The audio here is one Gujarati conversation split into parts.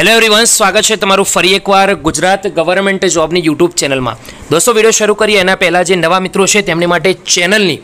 હેલો એવરીવન સ્વાગત છે તમારું ફરી એકવાર ગુજરાત ગવર્મેન્ટ જોબની યુટ્યુબ ચેનલમાં દોસ્તો વિડીયો શરૂ કરીએ એના પહેલાં જે નવા મિત્રો છે તેમની માટે ચેનલની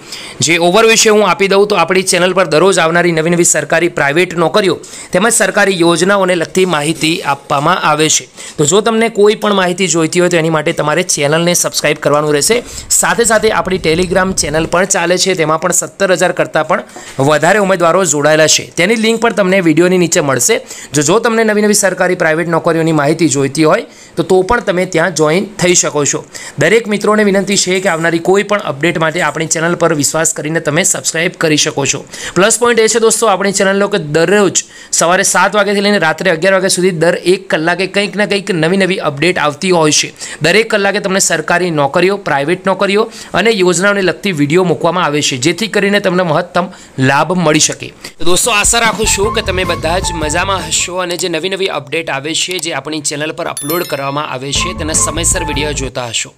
જે ઓવરવ્યૂ છે હું આપી દઉં તો આપણી ચેનલ પર દરરોજ આવનારી નવી નવી સરકારી પ્રાઇવેટ નોકરીઓ તેમજ સરકારી યોજનાઓને લગતી માહિતી આપવામાં આવે છે તો જો તમને કોઈ પણ માહિતી જોઈતી હોય તો એની માટે તમારે ચેનલને સબસ્ક્રાઇબ કરવાનું રહેશે સાથે સાથે આપણી ટેલિગ્રામ ચેનલ પણ ચાલે છે તેમાં પણ સત્તર હજાર કરતાં પણ વધારે ઉમેદવારો જોડાયેલા છે તેની લિંક પણ તમને વિડીયોની નીચે મળશે જો જો તમને નવી નવી સરકારી પ્રાઇવેટ નોકરીઓની માહિતી જોઈતી હોય તો તો પણ તમે ત્યાં જોઈન થઈ શકો છો દરેક મિત્રોને વિનંતી છે કે આવનારી કોઈ પણ અપડેટ માટે આપણી ચેનલ પર વિશ્વાસ કરીને તમે સબસ્ક્રાઇબ કરી શકો છો પ્લસ પોઈન્ટ એ છે દોસ્તો આપણી ચેનલો કે દરરોજ સવારે સાત વાગ્યાથી લઈને રાત્રે અગિયાર વાગ્યા સુધી દર એક કલાકે કંઈક ને કંઈક નવી નવી અપડેટ આવતી હોય છે દરેક કલાકે તમને સરકારી નોકરીઓ પ્રાઇવેટ નોકરીઓ અને યોજનાઓને લગતી વિડીયો મૂકવામાં આવે છે જેથી કરીને તમને મહત્તમ લાભ મળી શકે દોસ્તો આશા રાખું છું કે તમે બધા જ મજામાં હશો અને જે નવી નવી અપડેટ આવે છે જે આપણી ચેનલ પર અપલોડ કરવામાં આવે છે તેના સમયસર વિડીયો જોતા હશો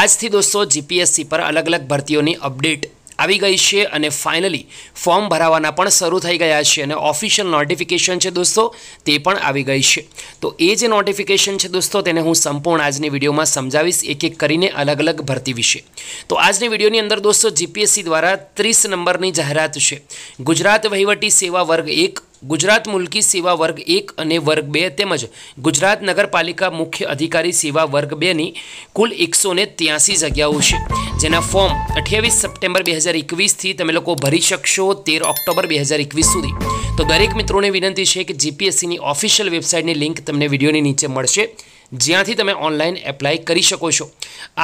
આજથી દોસ્તો જીપીએસસી પર અલગ અલગ ભરતીઓની અપડેટ આવી ગઈ છે અને ફાઇનલી ફોર્મ ભરાવાના પણ શરૂ થઈ ગયા છે અને ઓફિશિયલ નોટિફિકેશન છે દોસ્તો તે પણ આવી ગઈ છે તો એ જે નોટિફિકેશન છે દોસ્તો તેને હું સંપૂર્ણ આજની વિડીયોમાં સમજાવીશ એક એક કરીને અલગ અલગ ભરતી વિશે તો આજની વિડીયોની અંદર દોસ્તો જીપીએસસી દ્વારા ત્રીસ નંબરની જાહેરાત છે ગુજરાત વહીવટી સેવા વર્ગ એક ગુજરાત મુલકી સેવા વર્ગ એક અને વર્ગ બે તેમજ ગુજરાત નગરપાલિકા મુખ્ય અધિકારી સેવા વર્ગ બેની કુલ એકસો ને ત્યાસી જગ્યાઓ છે જેના ફોર્મ અઠ્યાવીસ સપ્ટેમ્બર બે હજાર એકવીસથી તમે લોકો ભરી શકશો તેર ઓક્ટોબર બે હજાર એકવીસ સુધી તો દરેક મિત્રોને વિનંતી છે કે જીપીએસસીની ઓફિશિયલ વેબસાઇટની લિંક તમને વિડીયોની નીચે મળશે જ્યાંથી તમે ઓનલાઈન એપ્લાય કરી શકો છો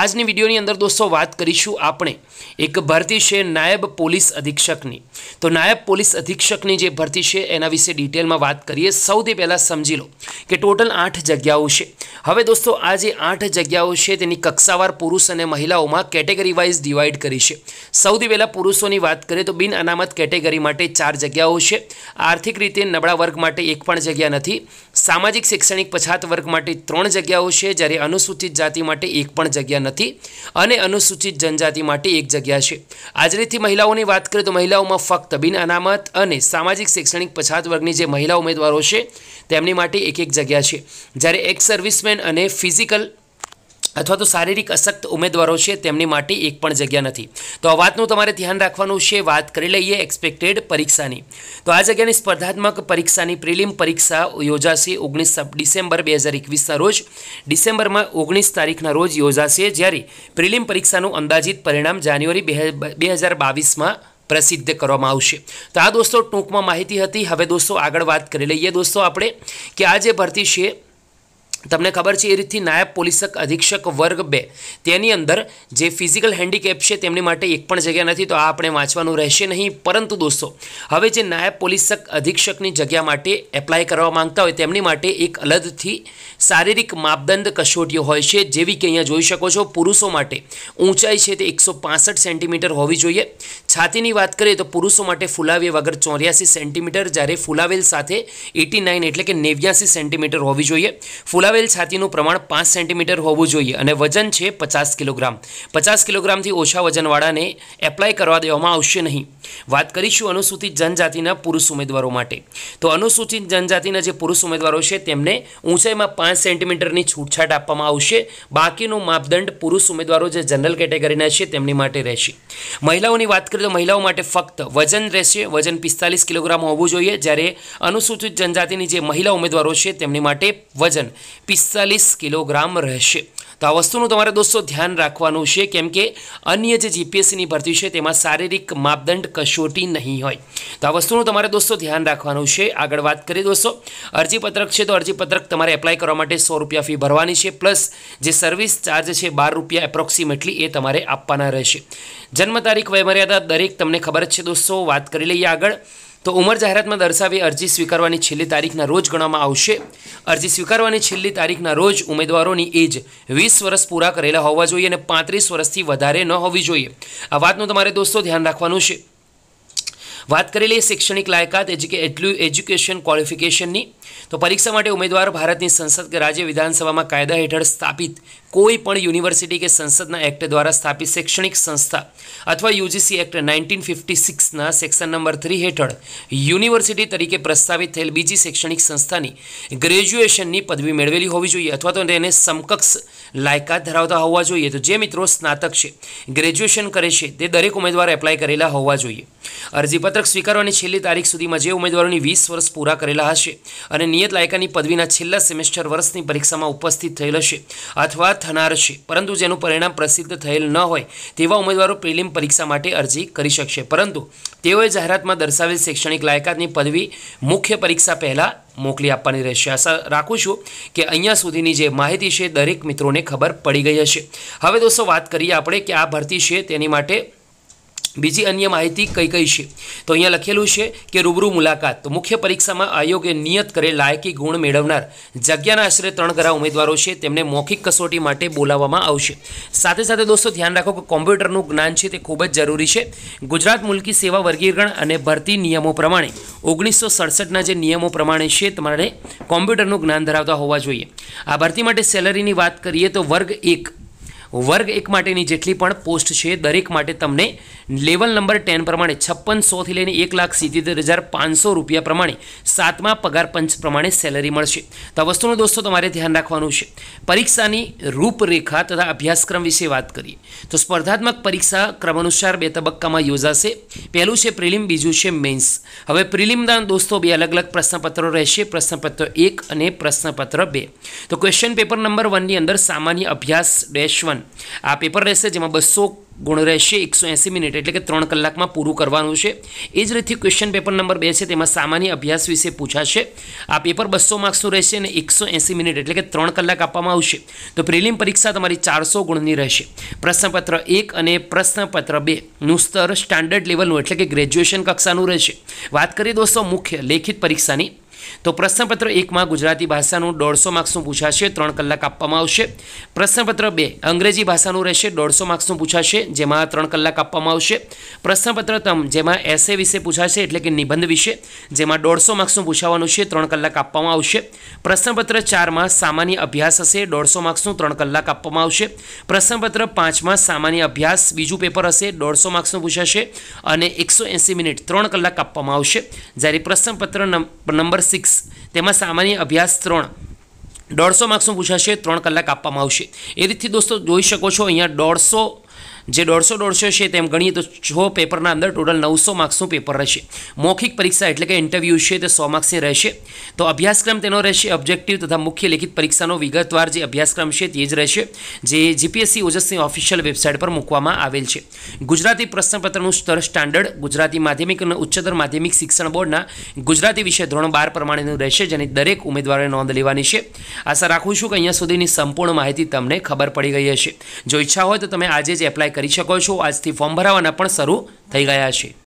આજની વિડીયોની અંદર દોસ્તો વાત કરીશું આપણે એક ભરતી છે નાયબ પોલીસ અધિક્ષકની તો નાયબ પોલીસ અધિક્ષકની જે ભરતી છે એના વિશે ડિટેલમાં વાત કરીએ સૌથી પહેલાં સમજી લો કે ટોટલ આઠ જગ્યાઓ છે હવે દોસ્તો આ જે આઠ જગ્યાઓ છે તેની કક્ષાવાર પુરુષ અને મહિલાઓમાં કેટેગરી વાઇઝ ડિવાઈડ કરી છે સૌથી પહેલાં પુરુષોની વાત કરીએ તો બિન અનામત કેટેગરી માટે ચાર જગ્યાઓ છે આર્થિક રીતે નબળા વર્ગ માટે એક પણ જગ્યા નથી સામાજિક શૈક્ષણિક પછાત વર્ગ માટે ત્રણ જગ્યાઓ છે જ્યારે અનુસૂચિત જાતિ માટે એક પણ જગ્યા નથી અને અનુસૂચિત જનજાતિ માટે એક જગ્યા છે આજરીથી મહિલાઓની વાત કરીએ તો મહિલાઓમાં ફક્ત બિન અનામત અને સામાજિક શૈક્ષણિક પછાત વર્ગની જે મહિલા ઉમેદવારો છે તેમની માટે એક એક જગ્યા છે જ્યારે એક્સ સર્વિસમેન ડિસેબિલિટીન અને ફિઝિકલ અથવા તો શારીરિક અશક્ત ઉમેદવારો છે તેમની માટે એક પણ જગ્યા નથી તો આ વાતનું તમારે ધ્યાન રાખવાનું છે વાત કરી લઈએ એક્સપેક્ટેડ પરીક્ષાની તો આ જગ્યાની સ્પર્ધાત્મક પરીક્ષાની પ્રિલિમ પરીક્ષા યોજાશે ઓગણીસ ડિસેમ્બર બે હજાર એકવીસના રોજ ડિસેમ્બરમાં ઓગણીસ તારીખના રોજ યોજાશે જ્યારે પ્રિલિમ પરીક્ષાનું અંદાજિત પરિણામ જાન્યુઆરી બે હજાર બાવીસમાં પ્રસિદ્ધ કરવામાં આવશે તો આ દોસ્તો ટૂંકમાં માહિતી હતી હવે દોસ્તો આગળ વાત કરી લઈએ દોસ્તો આપણે કે આ જે ભરતી છે તમને ખબર છે એ રીતથી નાયબ પોલીસક અધિક્ષક વર્ગ બે તેની અંદર જે ફિઝિકલ હેન્ડીકેપ છે તેમની માટે એક પણ જગ્યા નથી તો આ આપણે વાંચવાનું રહેશે નહીં પરંતુ દોસ્તો હવે જે નાયબ પોલીસક અધિક્ષકની જગ્યા માટે એપ્લાય કરવા માંગતા હોય તેમની માટે એક અલગથી શારીરિક માપદંડ કસોટીઓ હોય છે જેવી કે અહીંયા જોઈ શકો છો પુરુષો માટે ઊંચાઈ છે તે એકસો સેન્ટીમીટર હોવી જોઈએ છાતીની વાત કરીએ તો પુરુષો માટે ફૂલાવ્યા વગર ચોર્યાસી સેન્ટીમીટર જ્યારે ફૂલાવેલ સાથે એટી એટલે કે નેવ્યાસી સેન્ટીમીટર હોવી જોઈએ ફૂલા ફૂલાવેલ છાતીનું પ્રમાણ પાંચ સેન્ટીમીટર હોવું જોઈએ અને વજન છે પચાસ કિલોગ્રામ પચાસ કિલોગ્રામથી ઓછા વજનવાળાને એપ્લાય કરવા દેવામાં આવશે નહીં વાત કરીશું અનુસૂચિત જનજાતિના પુરુષ ઉમેદવારો માટે તો અનુસૂચિત જનજાતિના જે પુરુષ ઉમેદવારો છે તેમને ઊંચાઈમાં પાંચ સેન્ટીમીટરની છૂટછાટ આપવામાં આવશે બાકીનો માપદંડ પુરુષ ઉમેદવારો જે જનરલ કેટેગરીના છે તેમની માટે રહેશે મહિલાઓની વાત કરીએ તો મહિલાઓ માટે ફક્ત વજન રહેશે વજન પિસ્તાલીસ કિલોગ્રામ હોવું જોઈએ જ્યારે અનુસૂચિત જનજાતિની જે મહિલા ઉમેદવારો છે તેમની માટે વજન પિસ્તાલીસ કિલોગ્રામ રહેશે તો આ વસ્તુનું તમારે દોસ્તો ધ્યાન રાખવાનું છે કેમ કે અન્ય જે જીપીએસસીની ભરતી છે તેમાં શારીરિક માપદંડ કસોટી નહીં હોય તો આ વસ્તુનું તમારે દોસ્તો ધ્યાન રાખવાનું છે આગળ વાત કરીએ દોસ્તો અરજીપત્રક છે તો અરજીપત્રક તમારે એપ્લાય કરવા માટે સો રૂપિયા ફી ભરવાની છે પ્લસ જે સર્વિસ ચાર્જ છે બાર રૂપિયા એપ્રોક્સિમેટલી એ તમારે આપવાના રહેશે જન્મ તારીખ વયમર્યાદા દરેક તમને ખબર જ છે દોસ્તો વાત કરી લઈએ આગળ તો ઉમર જાહેરાતમાં દર્શાવી અરજી સ્વીકારવાની છેલ્લી તારીખના રોજ ગણવામાં આવશે અરજી સ્વીકારવાની છેલ્લી તારીખના રોજ ઉમેદવારોની એજ વીસ વર્ષ પૂરા કરેલા હોવા જોઈએ અને પાંત્રીસ વર્ષથી વધારે ન હોવી જોઈએ આ વાતનું તમારે દોસ્તો ધ્યાન રાખવાનું છે વાત કરી લઈએ શૈક્ષણિક લાયકાત એજ કે એટલું એજ્યુકેશન ક્વોલિફિકેશનની તો પરીક્ષા માટે ઉમેદવાર ભારતની સંસદ કે રાજ્ય વિધાનસભામાં કાયદા હેઠળ સ્થાપિત કોઈ પણ યુનિવર્સિટી કે સંસદના એક્ટ દ્વારા સ્થાપિત શૈક્ષણિક સંસ્થા અથવા યુજીસી એક્ટ નાઇન્ટીન ફિફ્ટી સિક્સના સેક્શન નંબર થ્રી હેઠળ યુનિવર્સિટી તરીકે પ્રસ્તાવિત થયેલ બીજી શૈક્ષણિક સંસ્થાની ગ્રેજ્યુએશનની પદવી મેળવેલી હોવી જોઈએ અથવા તો તેને સમકક્ષ લાયકાત ધરાવતા હોવા જોઈએ તો જે મિત્રો સ્નાતક છે ગ્રેજ્યુએશન કરે છે તે દરેક ઉમેદવાર એપ્લાય કરેલા હોવા જોઈએ અરજીપત્રક સ્વીકારવાની છેલ્લી તારીખ સુધીમાં જે ઉમેદવારોની વીસ વર્ષ પૂરા કરેલા હશે અને નિયત લાયકાની પદવીના છેલ્લા સેમેસ્ટર વર્ષની પરીક્ષામાં ઉપસ્થિત થયેલ હશે અથવા થનાર છે પરંતુ જેનું પરિણામ પ્રસિદ્ધ થયેલ ન હોય તેવા ઉમેદવારો પ્રિલિમ પરીક્ષા માટે અરજી કરી શકશે પરંતુ તેઓએ જાહેરાતમાં દર્શાવેલ શૈક્ષણિક લાયકાતની પદવી મુખ્ય પરીક્ષા પહેલાં મોકલી આપવાની રહેશે આશા રાખું છું કે અહીંયા સુધીની જે માહિતી છે દરેક મિત્રોને ખબર પડી ગઈ હશે હવે દોસ્તો વાત કરીએ આપણે કે આ ભરતી છે તેની માટે બીજી અન્ય માહિતી કઈ કઈ છે તો અહીંયા લખેલું છે કે રૂબરૂ મુલાકાત તો મુખ્ય પરીક્ષામાં આયોગે નિયત કરેલ લાયકી ગુણ મેળવનાર જગ્યાના આશરે ત્રણ ઘરા ઉમેદવારો છે તેમને મૌખિક કસોટી માટે બોલાવવામાં આવશે સાથે સાથે દોસ્તો ધ્યાન રાખો કે કોમ્પ્યુટરનું જ્ઞાન છે તે ખૂબ જ જરૂરી છે ગુજરાત મુલકી સેવા વર્ગીકરણ અને ભરતી નિયમો પ્રમાણે ઓગણીસો સડસઠના જે નિયમો પ્રમાણે છે તમારે કોમ્પ્યુટરનું જ્ઞાન ધરાવતા હોવા જોઈએ આ ભરતી માટે સેલરીની વાત કરીએ તો વર્ગ એક વર્ગ એક માટેની જેટલી પણ પોસ્ટ છે દરેક માટે તમને લેવલ નંબર ટેન પ્રમાણે છપ્પનસોથી લઈને એક લાખ સિત્તેર હજાર પાંચસો રૂપિયા પ્રમાણે સાતમા પગાર પંચ પ્રમાણે સેલરી મળશે તો આ વસ્તુનું દોસ્તો તમારે ધ્યાન રાખવાનું છે પરીક્ષાની રૂપરેખા તથા અભ્યાસક્રમ વિશે વાત કરીએ તો સ્પર્ધાત્મક પરીક્ષા ક્રમ અનુસાર બે તબક્કામાં યોજાશે પહેલું છે પ્રિલિમ બીજું છે મેન્સ હવે પ્રિલિમના દોસ્તો બે અલગ અલગ પ્રશ્નપત્રો રહેશે પ્રશ્નપત્ર એક અને પ્રશ્નપત્ર બે તો ક્વેશ્ચન પેપર નંબર વનની અંદર સામાન્ય અભ્યાસ ડેશ વન વન આ પેપર રહેશે જેમાં બસો ગુણ રહેશે એકસો એંસી મિનિટ એટલે કે ત્રણ કલાકમાં પૂરું કરવાનું છે એ જ રીતે ક્વેશ્ચન પેપર નંબર બે છે તેમાં સામાન્ય અભ્યાસ વિશે પૂછાશે આ પેપર બસો માર્ક્સનું રહેશે અને એકસો એંસી મિનિટ એટલે કે ત્રણ કલાક આપવામાં આવશે તો પ્રિલિમ પરીક્ષા તમારી ચારસો ગુણની રહેશે પ્રશ્નપત્ર એક અને પ્રશ્નપત્ર બેનું સ્તર સ્ટાન્ડર્ડ લેવલનું એટલે કે ગ્રેજ્યુએશન કક્ષાનું રહેશે વાત કરીએ દોસ્તો મુખ્ય લેખિત પરીક્ષાની તો પ્રશ્નપત્ર એકમાં ગુજરાતી ભાષાનું દોઢસો માર્ક્સનું પૂછાશે ત્રણ કલાક આપવામાં આવશે પ્રશ્નપત્ર બે અંગ્રેજી ભાષાનું રહેશે દોઢસો માર્ક્સનું પૂછાશે જેમાં ત્રણ કલાક આપવામાં આવશે પ્રશ્નપત્ર ત્રણ જેમાં એસે વિશે પૂછાશે એટલે કે નિબંધ વિશે જેમાં દોઢસો માર્ક્સનું પૂછાવાનું છે ત્રણ કલાક આપવામાં આવશે પ્રશ્નપત્ર ચારમાં સામાન્ય અભ્યાસ હશે દોઢસો માર્ક્સનું ત્રણ કલાક આપવામાં આવશે પ્રશ્નપત્ર પાંચમાં સામાન્ય અભ્યાસ બીજું પેપર હશે દોઢસો માર્ક્સનું પૂછાશે અને એકસો એંસી મિનિટ ત્રણ કલાક આપવામાં આવશે જ્યારે પ્રશ્નપત્ર નંબર સિક્સ સિક્સ તેમાં સામાન્ય અભ્યાસ ત્રણ દોઢસો માર્ક્સનું પૂછાશે ત્રણ કલાક આપવામાં આવશે એ રીતથી દોસ્તો જોઈ શકો છો અહીંયા દોઢસો જે દોઢસો દોઢસો છે તેમ ગણીએ તો છ પેપરના અંદર ટોટલ નવસો માર્ક્સનું પેપર રહેશે મૌખિક પરીક્ષા એટલે કે ઇન્ટરવ્યૂ છે તે સો માર્ક્સની રહેશે તો અભ્યાસક્રમ તેનો રહેશે ઓબ્જેક્ટિવ તથા મુખ્ય લેખિત પરીક્ષાનો વિગતવાર જે અભ્યાસક્રમ છે તે જ રહેશે જે જીપીએસસી ઓજસની ઓફિશિયલ વેબસાઇટ પર મૂકવામાં આવેલ છે ગુજરાતી પ્રશ્નપત્રનું સ્તર સ્ટાન્ડર્ડ ગુજરાતી માધ્યમિક અને ઉચ્ચતર માધ્યમિક શિક્ષણ બોર્ડના ગુજરાતી વિષય ધોરણ બાર પ્રમાણેનું રહેશે જેની દરેક ઉમેદવારે નોંધ લેવાની છે આશા રાખું છું કે અહીંયા સુધીની સંપૂર્ણ માહિતી તમને ખબર પડી ગઈ હશે જો ઈચ્છા હોય તો તમે આજે જ એપ્લાય કરી શકો છો આજથી ફોર્મ ભરાવાના પણ શરૂ થઈ ગયા છે